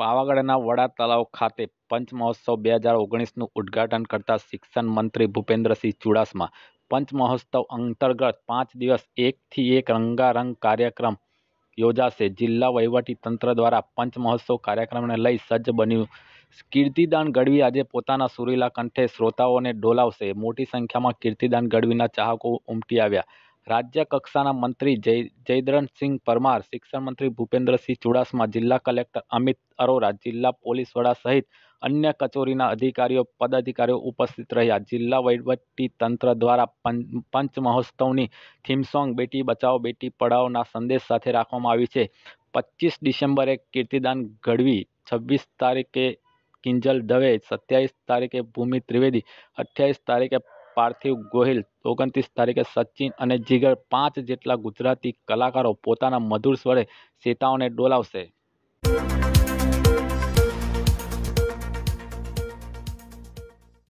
पावागडाना वडा तलाव ખાતે पंच महोत्सव 2019 નું ઉદ્ઘાટન કરતા શિક્ષણ મંત્રી ભુપેન્દ્રસિંહ ચુડાસમા पंच महोत्सव અંતર્ગત 5 દિવસ 1 થી 1 રંગારંગ કાર્યક્રમ યોજના સે જિલ્લા વૈવાટી તંત્ર દ્વારા पंच महोत्सव કાર્યક્રમને લઈ સજ બન્યું કીર્તિદાન ગડવી આજે પોતાના સુરીલા કંઠે શ્રોતાઓને ડોલાવશે મોટી સંખ્યામાં કીર્તિદાન ગડવીના ચાહકો ઉમટી આવ્યા राज्य कक्षा मंत्री जय जयद्रन सिंह परमार शिक्षण मंत्री भूपेन्द्र सिंह चुड़ासमा जिला कलेक्टर अमित अरोरा जिला पोलिस वड़ा सहित अन्य कचोरी अधिकारी पदाधिकारी उपस्थित रहा जिला वहीवटी तंत्र द्वारा पंच महोत्सव थीमसोंग बेटी बचाओ बेटी पढ़ाओ संदेश साथ रखा है पच्चीस डिसेम्बरे कीर्तिदान गढ़वी छवीस तारीखे किंजल दवे सत्याईस तारीखे भूमि त्रिवेदी अठाईस तारीखे પાર્થિવ ગોહિલ ઓગણત્રીસ તારીખે સચિન અને જીગર પાંચ જેટલા ગુજરાતી કલાકારો પોતાના મધુર સ્વરે સેતાઓને ડોલાવશે